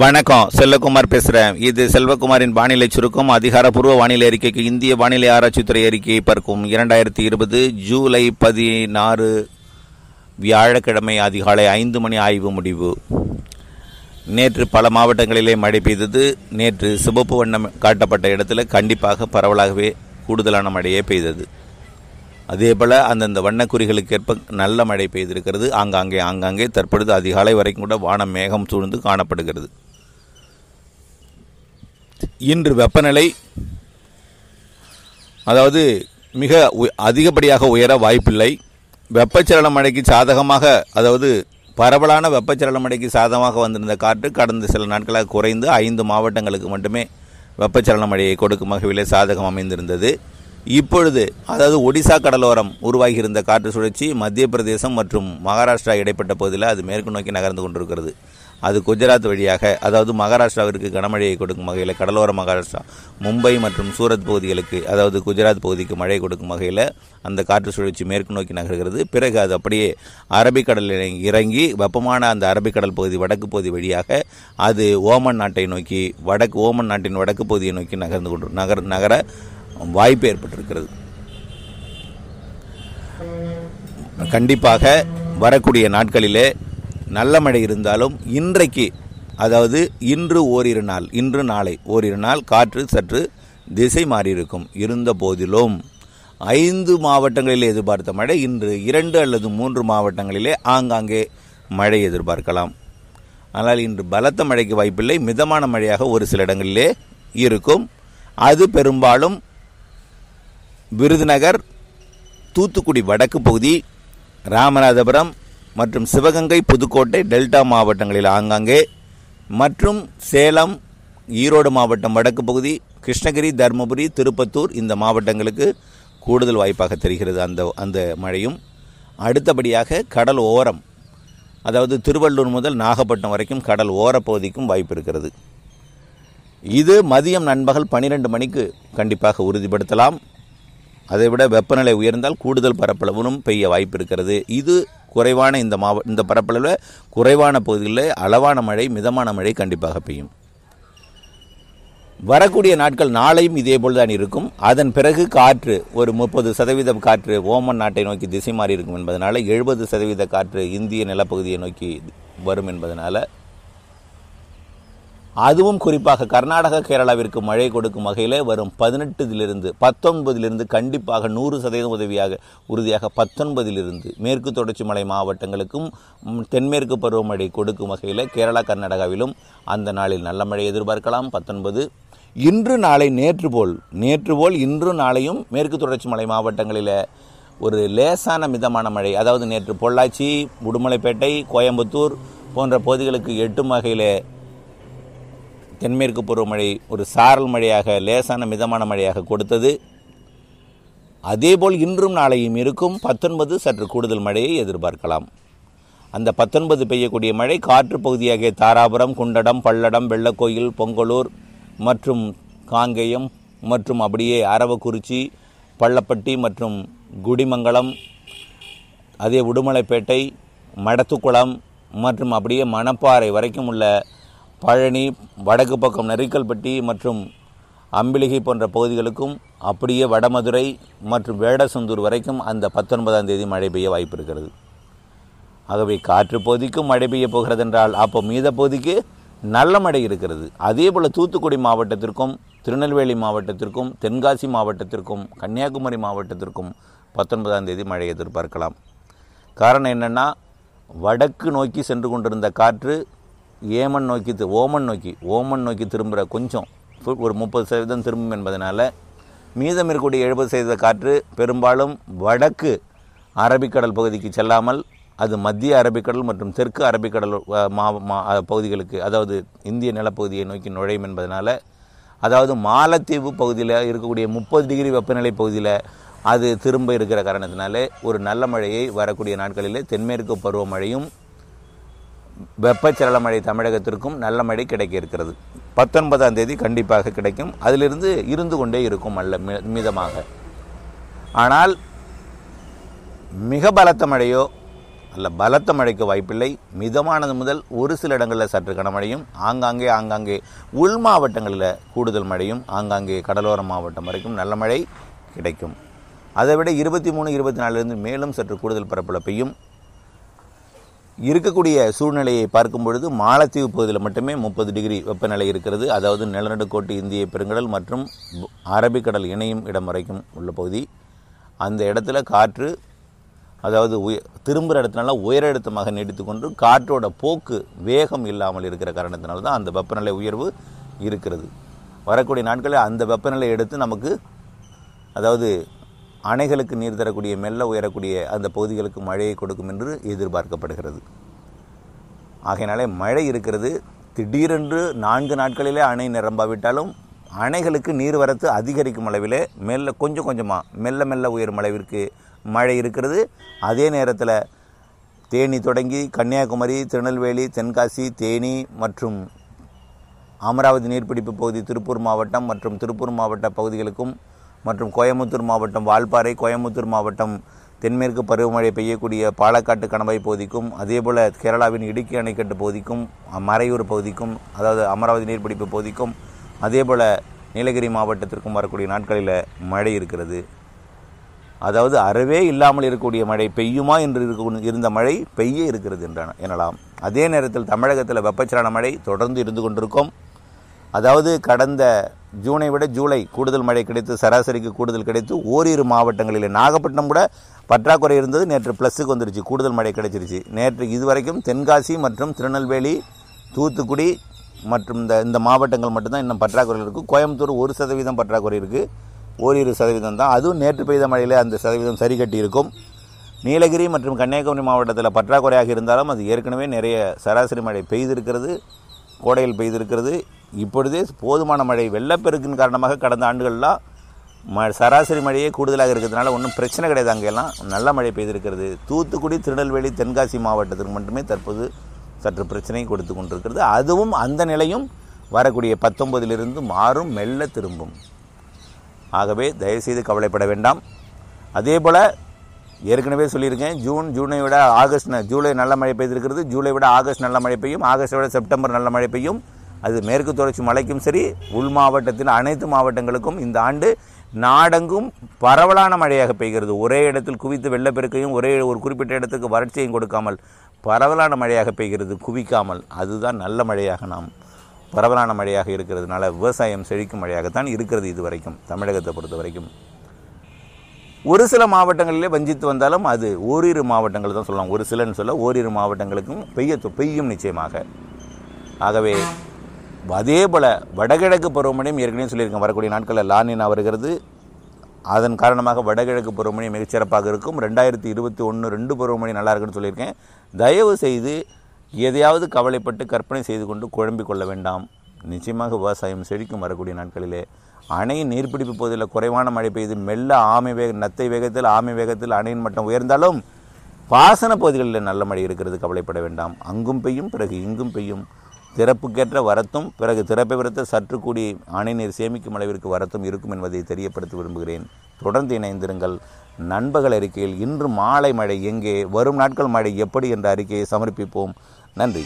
வணக்கம் செல்வகுமார் பேசுகிறேன் இது செல்வகுமாரின் வானிலை சுருக்கம் அதிகாரப்பூர்வ வானிலை அறிக்கைக்கு இந்திய வானிலை ஆராய்ச்சித்துறை அறிக்கையை பார்க்கும் இரண்டாயிரத்தி இருபது ஜூலை பதினாறு வியாழக்கிழமை அதிகாலை ஐந்து மணி ஆய்வு முடிவு நேற்று பல மாவட்டங்களிலே மழை பெய்தது நேற்று சிவப்பு வண்ணம் காட்டப்பட்ட இடத்துல கண்டிப்பாக பரவலாகவே கூடுதலான மழையே பெய்தது அதே போல் அந்தந்த வண்ணக்குறிகளுக்கேற்ப நல்ல மழை பெய்திருக்கிறது ஆங்காங்கே ஆங்காங்கே தற்பொழுது அதிகாலை வரைக்கும் கூட வானம் மேகம் சூழ்ந்து காணப்படுகிறது இன்று வெப்பநிலை அதாவது மிக அதிகப்படியாக உயர வாய்ப்பில்லை வெப்பச்சலன மழைக்கு சாதகமாக அதாவது பரவலான வெப்பச்சலன மழைக்கு சாதகமாக வந்திருந்த காற்று கடந்த சில நாட்களாக குறைந்து ஐந்து மாவட்டங்களுக்கு மட்டுமே வெப்பச்சலன மழையை கொடுக்கும் வகையிலே சாதகம் அமைந்திருந்தது இப்பொழுது அதாவது ஒடிசா கடலோரம் உருவாகியிருந்த காற்று சுழற்சி மத்திய பிரதேசம் மற்றும் மகாராஷ்டிரா இடைப்பட்ட பகுதியில் அது மேற்கு நோக்கி நகர்ந்து கொண்டிருக்கிறது அது குஜராத் வழியாக அதாவது மகாராஷ்டிராவிற்கு கனமழையை கொடுக்கும் வகையில் கடலோர மகாராஷ்டிரா மும்பை மற்றும் சூரத் பகுதிகளுக்கு அதாவது குஜராத் பகுதிக்கு மழை கொடுக்கும் வகையில் அந்த காற்று சுழற்சி மேற்கு நோக்கி நகர்கிறது பிறகு அது அப்படியே அரபிக்கடலில் இறங்கி வெப்பமான அந்த அரபிக்கடல் பகுதி வடக்கு பகுதி வழியாக அது ஓமன் நாட்டை நோக்கி வடக்கு ஓமன் நாட்டின் வடக்கு பகுதியை நோக்கி நகர்ந்து கொண்டு நகர் நகர வாய்ப்பு ஏற்பட்டிருக்கிறது கண்டிப்பாக வரக்கூடிய நாட்களிலே நல்ல மழை இருந்தாலும் இன்றைக்கு அதாவது இன்று ஓரிரு நாள் இன்று நாளை ஓரிரு நாள் காற்று சற்று திசை மாறியிருக்கும் இருந்த போதிலும் ஐந்து மாவட்டங்களில் எதிர்பார்த்த மழை இன்று இரண்டு அல்லது மூன்று மாவட்டங்களிலே ஆங்காங்கே மழை எதிர்பார்க்கலாம் ஆனால் இன்று பலத்த மழைக்கு வாய்ப்பில்லை மிதமான மழையாக ஒரு சில இடங்களிலே இருக்கும் அது பெரும்பாலும் விருதுநகர் தூத்துக்குடி வடக்கு பகுதி ராமநாதபுரம் மற்றும் சிவகங்கை புதுக்கோட்டை டெல்டா மாவட்டங்களில் ஆங்காங்கே மற்றும் சேலம் ஈரோடு மாவட்டம் வடக்கு பகுதி கிருஷ்ணகிரி தருமபுரி திருப்பத்தூர் இந்த மாவட்டங்களுக்கு கூடுதல் வாய்ப்பாக தெரிகிறது அந்த அந்த மழையும் அடுத்தபடியாக கடல் ஓரம் அதாவது திருவள்ளூர் முதல் நாகப்பட்டினம் வரைக்கும் கடல் ஓரப்பகுதிக்கும் வாய்ப்பு இருக்கிறது இது மதியம் நண்பகல் பனிரெண்டு மணிக்கு கண்டிப்பாக உறுதிப்படுத்தலாம் அதை விட வெப்பநிலை உயர்ந்தால் கூடுதல் பரப்பளவிலும் பெய்ய வாய்ப்பு இருக்கிறது இது குறைவான இந்த மாவ இந்த பரப்பளவில் குறைவான பகுதிகளில் அளவான மழை மிதமான மழை கண்டிப்பாக பெய்யும் வரக்கூடிய நாட்கள் நாளையும் இதேபோல் தான் இருக்கும் அதன் பிறகு காற்று ஒரு முப்பது சதவீதம் காற்று ஓமன் நாட்டை நோக்கி திசை மாறி இருக்கும் என்பதனால் எழுபது சதவீத காற்று இந்திய நிலப்பகுதியை நோக்கி வரும் என்பதனால் அதுவும் குறிப்பாக கர்நாடக கேரளாவிற்கு மழை கொடுக்கும் வகையில் வரும் பதினெட்டுதிலிருந்து பத்தொன்பதிலிருந்து கண்டிப்பாக நூறு சதவீதம் உதவியாக உறுதியாக பத்தொன்பதிலிருந்து மேற்கு தொடர்ச்சி மலை மாவட்டங்களுக்கும் தென்மேற்கு பருவமழை கொடுக்கும் வகையில் கேரளா கர்நாடகாவிலும் அந்த நாளில் நல்ல மழை எதிர்பார்க்கலாம் பத்தொன்பது இன்று நாளை நேற்று போல் நேற்று போல் இன்று நாளையும் மேற்கு தொடர்ச்சி மலை மாவட்டங்களில் ஒரு லேசான மிதமான மழை அதாவது நேற்று பொள்ளாச்சி உடுமலைப்பேட்டை கோயம்புத்தூர் போன்ற பகுதிகளுக்கு எட்டும் வகையில் தென்மேற்கு பருவமழை ஒரு சாரல் மழையாக லேசான மிதமான மழையாக கொடுத்தது அதேபோல் இன்றும் நாளையும் இருக்கும் பத்தொன்பது சற்று கூடுதல் மழையை எதிர்பார்க்கலாம் அந்த பத்தொன்பது பெய்யக்கூடிய மழை காற்று பகுதியாகிய தாராபுரம் குண்டடம் பல்லடம் வெள்ளக்கோயில் பொங்கலூர் மற்றும் காங்கேயம் மற்றும் அப்படியே அரவக்குறிச்சி பள்ளப்பட்டி மற்றும் குடிமங்கலம் அதே உடுமலைப்பேட்டை மடத்துக்குளம் மற்றும் அப்படியே மணப்பாறை வரைக்கும் உள்ள பழனி வடக்கு பக்கம் நெரிக்கல்பட்டி மற்றும் அம்பிளிகை போன்ற பகுதிகளுக்கும் அப்படியே வடமதுரை மற்றும் வேடசந்தூர் வரைக்கும் அந்த பத்தொன்பதாம் தேதி மழை பெய்ய வாய்ப்பு இருக்கிறது ஆகவே காற்று பகுதிக்கும் மழை பெய்ய போகிறது என்றால் அப்போ மீத பகுதிக்கு நல்ல மழை இருக்கிறது அதே போல் தூத்துக்குடி மாவட்டத்திற்கும் திருநெல்வேலி மாவட்டத்திற்கும் தென்காசி மாவட்டத்திற்கும் கன்னியாகுமரி மாவட்டத்திற்கும் பத்தொன்பதாம் தேதி மழை எதிர்பார்க்கலாம் காரணம் என்னென்னா வடக்கு நோக்கி சென்று கொண்டிருந்த காற்று ஏமன் நோக்கி ஓமன் நோக்கி ஓமன் நோக்கி திரும்புகிற கொஞ்சம் ஒரு முப்பது சதவீதம் திரும்பும் என்பதனால் மீதம் இருக்கக்கூடிய எழுபது சதவீத காற்று பெரும்பாலும் வடக்கு அரபிக்கடல் பகுதிக்கு செல்லாமல் அது மத்திய அரபிக்கடல் மற்றும் தெற்கு அரபிக்கடல் மா மா பகுதிகளுக்கு அதாவது இந்திய நிலப்பகுதியை நோக்கி நுழையும் என்பதனால் அதாவது மாலத்தீவு பகுதியில் இருக்கக்கூடிய முப்பது டிகிரி வெப்பநிலை பகுதியில் அது திரும்ப இருக்கிற காரணத்தினாலே ஒரு நல்ல மழையை வரக்கூடிய நாட்களிலே தென்மேற்கு பருவமழையும் வெப்பச்சலன மழை தமிழகத்திற்கும் நல்ல மழை கிடைக்க இருக்கிறது பத்தொன்பதாம் தேதி கண்டிப்பாக கிடைக்கும் அதிலிருந்து இருந்து கொண்டே இருக்கும் அல்ல மிதமாக ஆனால் மிக பலத்த மழையோ அல்ல பலத்த மழைக்கு வாய்ப்பில்லை மிதமானது முதல் ஒரு சில இடங்களில் சற்று கனமழையும் ஆங்காங்கே ஆங்காங்கே உள் மாவட்டங்களில் கூடுதல் மழையும் ஆங்காங்கே கடலோர மாவட்டம் வரைக்கும் நல்ல மழை கிடைக்கும் விட இருபத்தி மூணு இருபத்தி நாலுலேருந்து மேலும் சற்று கூடுதல் பரப்பளப்பையும் இருக்கக்கூடிய சூழ்நிலையை பார்க்கும் பொழுது மாலத்தீவு பகுதியில் மட்டுமே முப்பது டிகிரி வெப்பநிலை இருக்கிறது அதாவது நிலநடுக்கோட்டு இந்திய பெருங்கடல் மற்றும் அரபிக்கடல் இணையும் இடம் வரைக்கும் உள்ள பகுதி அந்த இடத்துல காற்று அதாவது உய திரும்புகிற இடத்துனால உயர இடத்தமாக நீடித்துக்கொண்டு காற்றோட போக்கு வேகம் இல்லாமல் இருக்கிற காரணத்தினால தான் அந்த வெப்பநிலை உயர்வு இருக்கிறது வரக்கூடிய நாட்களில் அந்த வெப்பநிலை எடுத்து நமக்கு அதாவது அணைகளுக்கு நீர் தரக்கூடிய மெல்ல உயரக்கூடிய அந்த பகுதிகளுக்கு மழையை கொடுக்கும் என்று எதிர்பார்க்கப்படுகிறது ஆகையினாலே மழை இருக்கிறது திடீரென்று நான்கு நாட்களிலே அணை நிரம்பாவிட்டாலும் அணைகளுக்கு நீர்வரத்து அதிகரிக்கும் அளவிலே மெல்ல கொஞ்சம் கொஞ்சமாக மெல்ல மெல்ல உயரும் அளவிற்கு மழை இருக்கிறது அதே நேரத்தில் தேனி தொடங்கி கன்னியாகுமரி திருநெல்வேலி தென்காசி தேனி மற்றும் அமராவதி நீர்பிடிப்பு பகுதி திருப்பூர் மாவட்டம் மற்றும் திருப்பூர் மாவட்ட பகுதிகளுக்கும் மற்றும் கோயமுத்தூர் மாவட்டம் வால்பாறை கோயமுத்தூர் மாவட்டம் தென்மேற்கு பருவமழை பெய்யக்கூடிய பாலக்காட்டு கணவாய் பகுதிக்கும் அதேபோல் கேரளாவின் இடுக்கி அணைக்கட்டு பகுதிக்கும் மறையூர் பகுதிக்கும் அதாவது அமராவதி நீர்பிடிப்பு பகுதிக்கும் அதேபோல் நீலகிரி மாவட்டத்திற்கும் வரக்கூடிய நாட்களில் மழை இருக்கிறது அதாவது அறவே இல்லாமல் இருக்கக்கூடிய மழை பெய்யுமா என்று இருக்க இருந்த மழை பெய்ய இருக்கிறது என்றான எனலாம் அதே நேரத்தில் தமிழகத்தில் வெப்பச்சலான மழை தொடர்ந்து இருந்து கொண்டிருக்கும் அதாவது கடந்த ஜூனை விட ஜூலை கூடுதல் மழை கிடைத்து சராசரிக்கு கூடுதல் கிடைத்து ஓரிரு மாவட்டங்களில் நாகப்பட்டினம் கூட பற்றாக்குறை இருந்தது நேற்று ப்ளஸுக்கு வந்துருச்சு கூடுதல் மழை கிடைச்சிருச்சு நேற்று இதுவரைக்கும் தென்காசி மற்றும் திருநெல்வேலி தூத்துக்குடி மற்றும் இந்த இந்த மாவட்டங்கள் மட்டும்தான் இன்னும் பற்றாக்குறை இருக்குது கோயம்புத்தூர் ஒரு சதவீதம் பற்றாக்குறை இருக்குது ஓரிரு சதவீதம் தான் அதுவும் நேற்று பெய்த மழையில் அந்த சதவீதம் சரி கட்டி இருக்கும் நீலகிரி மற்றும் கன்னியாகுமரி மாவட்டத்தில் பற்றாக்குறையாக இருந்தாலும் அது ஏற்கனவே நிறைய சராசரி மழை பெய்திருக்கிறது கோடையில் பெய்திருக்கிறது இப்பொழுதே போதுமான மழை வெள்ளப்பெருக்கின் காரணமாக கடந்த ஆண்டுகள்லாம் ம சராசரி மழையே கூடுதலாக இருக்கிறதுனால ஒன்றும் பிரச்சனை கிடையாது அங்கெல்லாம் நல்ல மழை பெய்திருக்கிறது தூத்துக்குடி திருநெல்வேலி தென்காசி மாவட்டத்திற்கு மட்டுமே தற்போது சற்று பிரச்சனை கொடுத்து கொண்டிருக்கிறது அதுவும் அந்த நிலையும் வரக்கூடிய பத்தொன்பதிலிருந்து மாறும் மெல்ல திரும்பும் ஆகவே தயவுசெய்து கவலைப்பட வேண்டாம் அதே போல் ஏற்கனவே சொல்லியிருக்கேன் ஜூன் ஜூனை விட ஆகஸ்ட் ஜூலை நல்ல மழை பெய்திருக்கிறது ஜூலை விட ஆகஸ்ட் நல்ல மழை பெய்யும் ஆகஸ்ட்டை விட செப்டம்பர் நல்ல மழை பெய்யும் அது மேற்கு தொடர்ச்சி மலைக்கும் சரி உள் மாவட்டத்தின் அனைத்து மாவட்டங்களுக்கும் இந்த ஆண்டு நாடெங்கும் பரவலான மழையாக பெய்கிறது ஒரே இடத்தில் குவித்து வெள்ளப்பெருக்கையும் ஒரே ஒரு குறிப்பிட்ட இடத்துக்கு வறட்சியையும் கொடுக்காமல் பரவலான மழையாக பெய்கிறது குவிக்காமல் அதுதான் நல்ல மழையாக நாம் பரவலான மழையாக இருக்கிறதுனால விவசாயம் செழிக்கும் மழையாகத்தான் இருக்கிறது இது வரைக்கும் தமிழகத்தை பொறுத்த வரைக்கும் ஒரு சில மாவட்டங்களிலே வஞ்சித்து வந்தாலும் அது ஓரிரு மாவட்டங்கள் தான் சொல்லலாம் ஒரு சிலன்னு சொல்ல ஓரிரு மாவட்டங்களுக்கும் பெய்ய பெய்யும் நிச்சயமாக ஆகவே அதே போல் வடகிழக்கு பருவமழையும் ஏற்கனவே சொல்லியிருக்கேன் வரக்கூடிய நாட்களில் லானினா வருகிறது அதன் காரணமாக வடகிழக்கு பருவமழை மிகச்சிறப்பாக இருக்கும் ரெண்டாயிரத்தி இருபத்தி ஒன்று ரெண்டு பருவமழை நல்லா இருக்குன்னு சொல்லியிருக்கேன் தயவு செய்து எதையாவது கவலைப்பட்டு கற்பனை செய்து கொண்டு குழம்பிக் கொள்ள வேண்டாம் நிச்சயமாக விவசாயம் செழிக்கும் வரக்கூடிய நாட்களிலே அணையின் நீர்பிடிப்பு பகுதியில் குறைவான மழை பெய்து மெல்ல ஆமை வேக நத்தை வேகத்தில் ஆமை வேகத்தில் அணையின் மட்டம் உயர்ந்தாலும் பாசன பகுதிகளில் நல்ல மழை இருக்கிறது கவலைப்பட வேண்டாம் அங்கும் பெய்யும் பிறகு இங்கும் பெய்யும் திறப்புக்கேற்ற வரத்தும் பிறகு திறப்பை விடுத்த சற்று கூடி ஆணை நீர் சேமிக்கும் அளவிற்கு வரத்தும் இருக்கும் என்பதை தெரியப்படுத்த விரும்புகிறேன் தொடர்ந்து இணைந்திருங்கள் நண்பகல் அறிக்கையில் இன்று மாலை மழை எங்கே வரும் நாட்கள் மழை எப்படி என்ற அறிக்கையை சமர்ப்பிப்போம் நன்றி